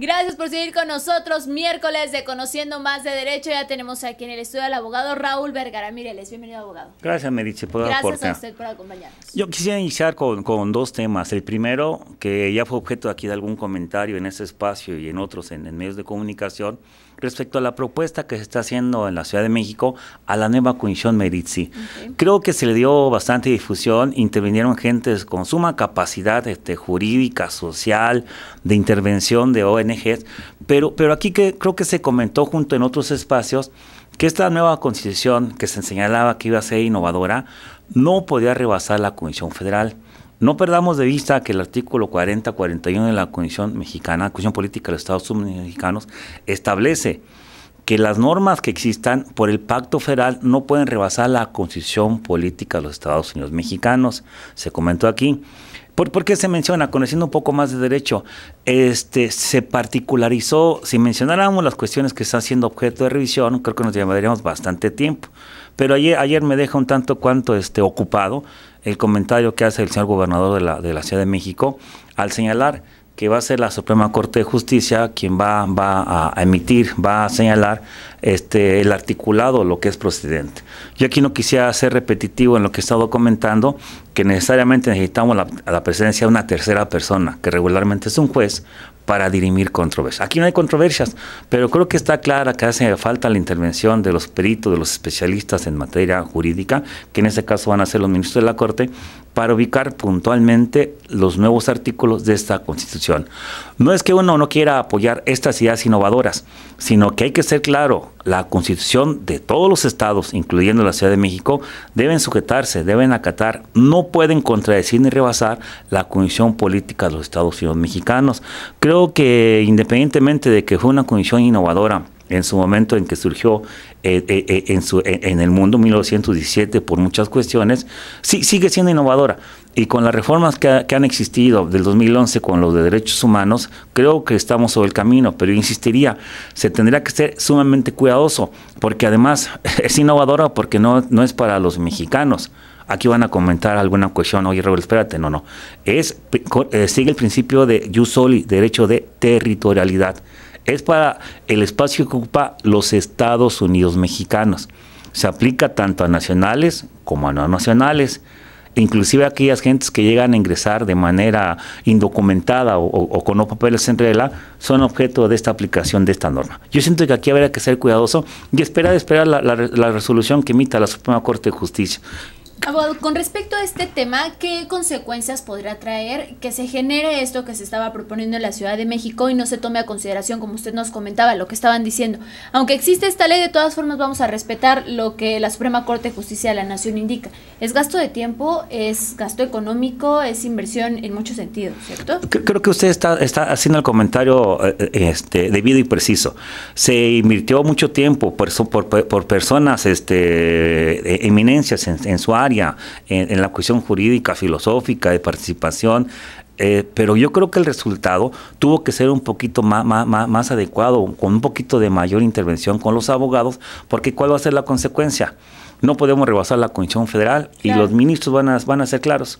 Gracias por seguir con nosotros. Miércoles de Conociendo Más de Derecho. Ya tenemos aquí en el estudio al abogado Raúl Vergara Mireles. Bienvenido, abogado. Gracias, Meritzi por Gracias a usted por acompañarnos. Yo quisiera iniciar con, con, dos temas. El primero, que ya fue objeto aquí de algún comentario en este espacio y en otros en, medios de comunicación, respecto a la propuesta que se está haciendo en la Ciudad de México a la nueva comisión Meritzi. Creo que se le dio bastante difusión, intervinieron gentes con suma capacidad este, jurídica, social, de intervención de ONG pero, pero aquí que, creo que se comentó junto en otros espacios que esta nueva constitución que se señalaba que iba a ser innovadora no podía rebasar la Comisión Federal. No perdamos de vista que el artículo 40-41 de la Constitución Mexicana, la Constitución Política de los Estados Unidos Mexicanos, establece que las normas que existan por el pacto federal no pueden rebasar la constitución política de los Estados Unidos mexicanos. Se comentó aquí. ¿Por, qué se menciona? Conociendo un poco más de derecho, este, se particularizó, si mencionáramos las cuestiones que están siendo objeto de revisión, creo que nos llevaríamos bastante tiempo. Pero ayer, me deja un tanto cuanto este, ocupado el comentario que hace el señor gobernador de la, Ciudad de México al señalar que va a ser la Suprema Corte de Justicia quien va, va a emitir, va a señalar este, el articulado, lo que es procedente. Yo aquí no quisiera ser repetitivo en lo que he estado comentando, que necesariamente necesitamos la, la presencia de una tercera persona, que regularmente es un juez, para dirimir controversias. Aquí no hay controversias, pero creo que está clara que hace falta la intervención de los peritos, de los especialistas en materia jurídica, que en este caso van a ser los ministros de la Corte, para ubicar puntualmente los nuevos artículos de esta Constitución. No es que uno no quiera apoyar estas ideas innovadoras, sino que hay que ser claro, la constitución de todos los estados, incluyendo la Ciudad de México, deben sujetarse, deben acatar, no pueden contradecir ni rebasar la condición política de los Estados Unidos mexicanos. Creo que independientemente de que fue una condición innovadora, en su momento en que surgió eh, eh, eh, en, en el mundo 1917 por muchas cuestiones, sí, sigue siendo innovadora. Y con las reformas que, han existido del 2011 con los de derechos humanos, creo que estamos sobre el camino, pero insistiría, se tendría que ser sumamente cuidadoso, porque además es innovadora porque no, no es para los mexicanos. Aquí van a comentar alguna cuestión, oye Robert, espérate, no, no. Es, sigue el principio de jus soli, derecho de territorialidad es para el espacio que ocupa los Estados Unidos mexicanos. Se aplica tanto a nacionales como a no nacionales, inclusive a aquellas gentes que llegan a ingresar de manera indocumentada o, con no papeles en regla, son objeto de esta aplicación de esta norma. Yo siento que aquí habría que ser cuidadoso y esperar, esperar la, la resolución que emita la Suprema Corte de Justicia con respecto a este tema, ¿qué consecuencias podrá traer que se genere esto que se estaba proponiendo en la Ciudad de México y no se tome a consideración, como usted nos comentaba, lo que estaban diciendo? Aunque existe esta ley, de todas formas vamos a respetar lo que la Suprema Corte de Justicia de la Nación indica. Es gasto de tiempo, es gasto económico, es inversión en muchos sentidos, ¿cierto? Creo que usted está, haciendo el comentario eh, eh, este, debido y preciso. Se invirtió mucho tiempo por, por, personas, este, e-, eminencias en su área en, la cuestión jurídica, filosófica, de participación, eh, pero yo creo que el resultado tuvo que ser un poquito más, adecuado, con un poquito de mayor intervención con los abogados, porque ¿cuál va a ser la consecuencia? No podemos rebasar la Constitución Federal y los ministros van a ser claros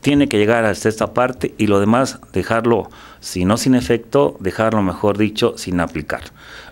tiene que llegar hasta esta parte y lo demás dejarlo, si no sin efecto, dejarlo, mejor dicho, sin aplicar.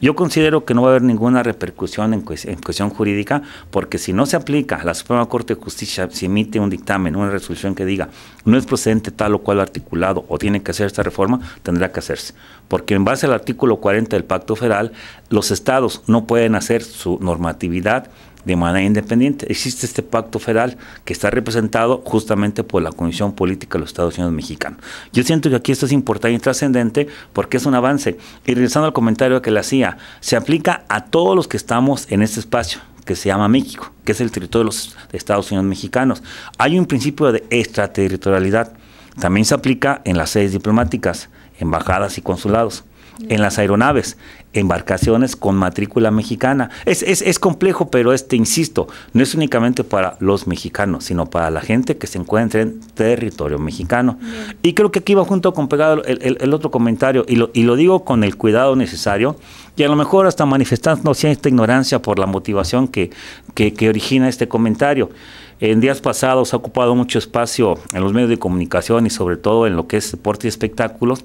Yo considero que no va a haber ninguna repercusión en, en, cuestión jurídica, porque si no se aplica, la Suprema Corte de Justicia si emite un dictamen, una resolución que diga no es procedente tal o cual articulado o tiene que hacer esta reforma, tendrá que hacerse. Porque en base al artículo 40 del Pacto Federal, los estados no pueden hacer su normatividad de manera independiente. Existe este pacto federal que está representado justamente por la Comisión Política de los Estados Unidos Mexicanos. Yo siento que aquí esto es importante y trascendente porque es un avance. Y regresando al comentario que le hacía, se aplica a todos los que estamos en este espacio que se llama México, que es el territorio de los Estados Unidos mexicanos. Hay un principio de extraterritorialidad. También se aplica en las sedes diplomáticas, embajadas y consulados en las aeronaves, embarcaciones con matrícula mexicana. Es, complejo, pero este, insisto, no es únicamente para los mexicanos, sino para la gente que se encuentra en territorio mexicano. Y creo que aquí va junto con pegado el, otro comentario, y lo, digo con el cuidado necesario, y a lo mejor hasta manifestando cierta ignorancia por la motivación que, que, que origina este comentario. En días pasados ha ocupado mucho espacio en los medios de comunicación y sobre todo en lo que es deporte y espectáculos,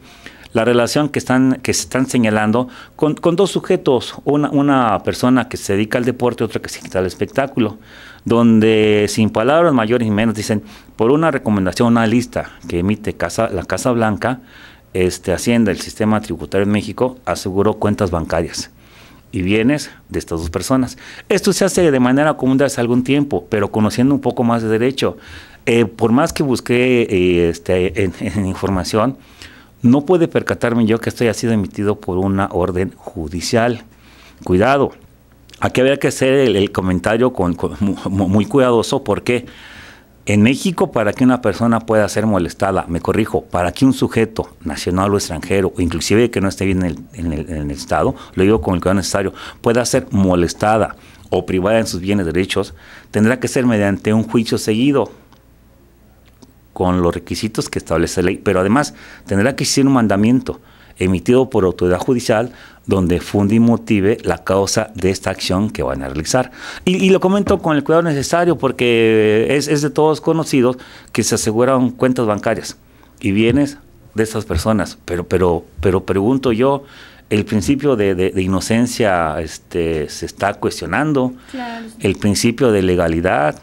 la relación que están, que están señalando con, dos sujetos, una, una, persona que se dedica al deporte, otra que se dedica al espectáculo, donde sin palabras mayores ni menos dicen, por una recomendación, una lista que emite la Casa Blanca, este, Hacienda, el sistema tributario en México, aseguró cuentas bancarias y bienes de estas dos personas. Esto se hace de manera común desde algún tiempo, pero conociendo un poco más de derecho. Eh, por más que busqué eh, este, en información, no puede percatarme yo que estoy ha sido emitido por una orden judicial. Cuidado, aquí había que hacer el, comentario con, muy, cuidadoso porque en México para que una persona pueda ser molestada, me corrijo, para que un sujeto nacional o extranjero, inclusive que no esté bien en el, Estado, lo digo con el cuidado necesario, pueda ser molestada o privada en sus bienes derechos, tendrá que ser mediante un juicio seguido con los requisitos que establece la ley, pero además tendrá que existir un mandamiento emitido por autoridad judicial donde funde y motive la causa de esta acción que van a realizar. Y, lo comento con el cuidado necesario porque es, de todos conocidos que se aseguran cuentas bancarias y bienes de estas personas. Pero, pero, pero pregunto yo, el principio de, inocencia este, se está cuestionando, el principio de legalidad,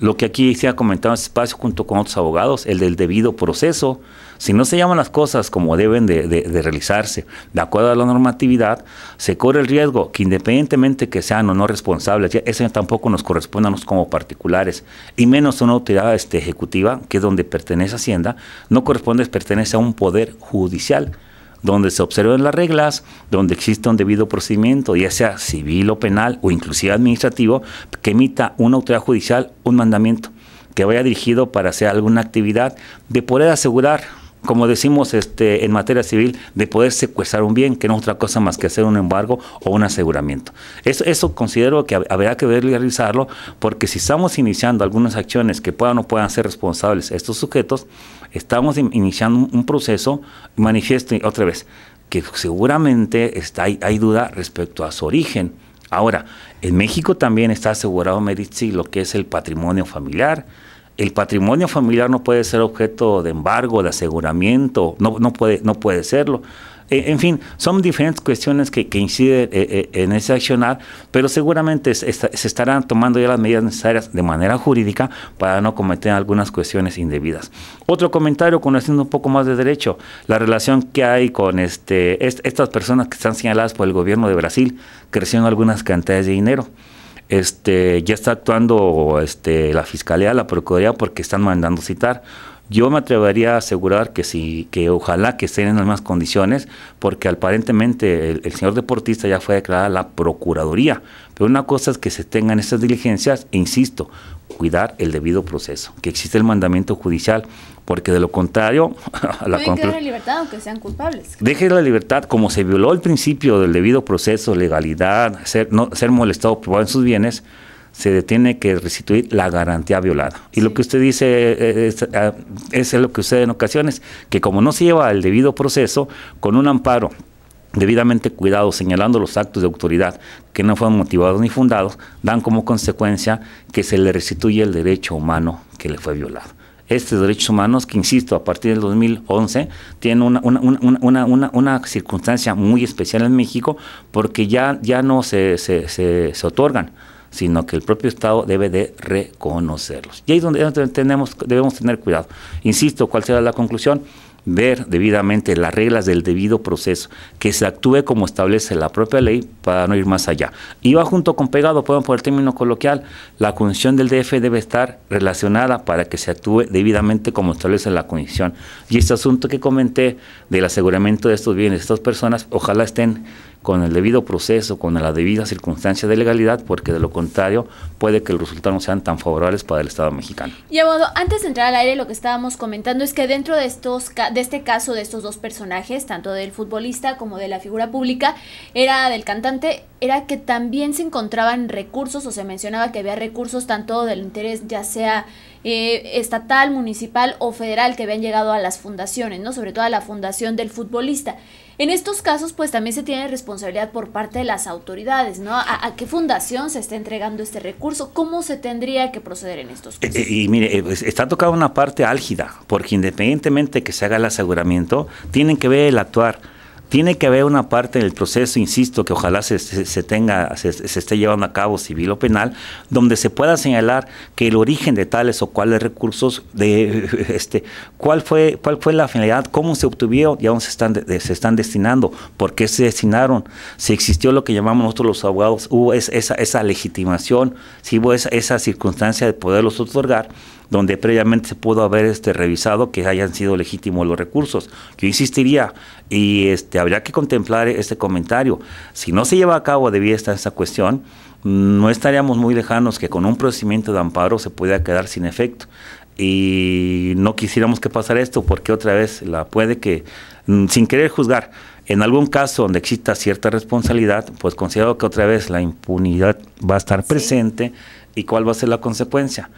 lo que aquí se ha comentado en este espacio junto con otros abogados, el del debido proceso. Si no se llaman las cosas como deben de, realizarse, de acuerdo a la normatividad, se corre el riesgo que independientemente que sean o no responsables, eso tampoco nos corresponda a nosotros como particulares, y menos a una autoridad este, ejecutiva, que es donde pertenece Hacienda, no corresponde, pertenece a un poder judicial donde se observen las reglas, donde exista un debido procedimiento, ya sea civil o penal o inclusive administrativo, que emita una autoridad judicial un mandamiento que vaya dirigido para hacer alguna actividad, de poder asegurar como decimos este, en materia civil, de poder secuestrar un bien, que no es otra cosa más que hacer un embargo o un aseguramiento. Eso, eso considero que habrá que ver y realizarlo, porque si estamos iniciando algunas acciones que puedan o no puedan ser responsables estos sujetos, estamos iniciando un proceso manifiesto, otra vez, que seguramente está, hay, duda respecto a su origen. Ahora, en México también está asegurado medici lo que es el patrimonio familiar, el patrimonio familiar no puede ser objeto de embargo, de aseguramiento, no, puede, no puede serlo. E, en fin, son diferentes cuestiones que, inciden eh, eh, en ese accionar, pero seguramente se estarán tomando ya las medidas necesarias de manera jurídica para no cometer algunas cuestiones indebidas. Otro comentario, conociendo un poco más de derecho, la relación que hay con este, estas personas que están señaladas por el gobierno de Brasil, crecieron algunas cantidades de dinero este, ya está actuando este, la fiscalía, la procuraduría, porque están mandando citar. Yo me atrevería a asegurar que sí, que ojalá que estén en las mismas condiciones, porque aparentemente el, señor deportista ya fue declarada la Procuraduría. Pero una cosa es que se tengan esas diligencias, e insisto, cuidar el debido proceso, que existe el mandamiento judicial, porque de lo contrario... la libertad aunque sean culpables. Deje la libertad, como se violó el principio del debido proceso, legalidad, ser, no, ser molestado, probar en sus bienes, se tiene que restituir la garantía violada. Y lo que usted dice eh, eh, es, ah, es lo que sucede en ocasiones, que como no se lleva el debido proceso, con un amparo debidamente cuidado, señalando los actos de autoridad que no fueron motivados ni fundados, dan como consecuencia que se le restituye el derecho humano que le fue violado. Estos derechos humanos, que insisto, a partir del 2011, tienen una, circunstancia muy especial en México porque ya, ya no se, se otorgan sino que el propio Estado debe de reconocerlos. Y ahí es donde tenemos, debemos tener cuidado. Insisto, ¿cuál será la conclusión? ver debidamente las reglas del debido proceso, que se actúe como establece la propia ley para no ir más allá. Y va junto con pegado, podemos poner el término coloquial, la condición del DF debe estar relacionada para que se actúe debidamente como establece la condición. Y este asunto que comenté del aseguramiento de estos bienes estas personas, ojalá estén con el debido proceso, con la debida circunstancia de legalidad, porque de lo contrario puede que los resultados no sean tan favorables para el Estado mexicano. Y abogado, antes de entrar al aire lo que estábamos comentando es que dentro de, estos, de este caso de estos dos personajes, tanto del futbolista como de la figura pública, era del cantante, era que también se encontraban recursos o se mencionaba que había recursos tanto del interés ya sea eh, estatal, municipal o federal que habían llegado a las fundaciones, ¿no? Sobre todo a la fundación del futbolista. En estos casos, pues también se tiene responsabilidad por parte de las autoridades, ¿no? ¿A, qué fundación se está entregando este recurso? ¿Cómo se tendría que proceder en estos eh, casos? Eh, y, mire, pues, está tocada una parte álgida, porque independientemente que se haga el aseguramiento, tienen que ver el actuar tiene que haber una parte del proceso, insisto, que ojalá se, se tenga, se, esté llevando a cabo civil o penal, donde se pueda señalar que el origen de tales o cuales recursos, de este, cuál fue, cuál fue la finalidad, cómo se obtuvieron y aún se están, se están destinando, por qué se destinaron, si existió lo que llamamos nosotros los abogados, hubo esa, esa legitimación, si hubo esa circunstancia de poderlos otorgar donde previamente se pudo haber este, revisado que hayan sido legítimos los recursos. Yo insistiría y este, habría que contemplar este comentario. Si no se lleva a cabo de esta, esta cuestión, no estaríamos muy lejanos que con un procedimiento de amparo se pueda quedar sin efecto y no quisiéramos que pasar esto porque otra vez la puede que mm, sin querer juzgar en algún caso donde exista cierta responsabilidad pues considero que otra vez la impunidad va a estar presente y cuál va a ser la consecuencia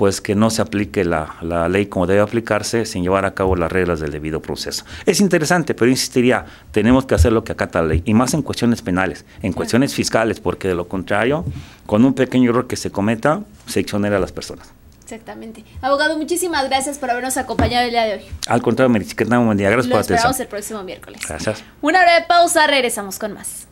pues que no se aplique la, ley como debe aplicarse sin llevar a cabo las reglas del debido proceso. Es interesante, pero insistiría, tenemos que hacer lo que acata la ley, y más en cuestiones penales, en cuestiones fiscales, porque de lo contrario, con un pequeño error que se cometa, se exonera a las personas. Exactamente. Abogado, muchísimas gracias por habernos acompañado el día de hoy. Al contrario, Meritz, que un buen día. Gracias por la Nos vemos el próximo miércoles. Gracias. Una breve pausa, regresamos con más.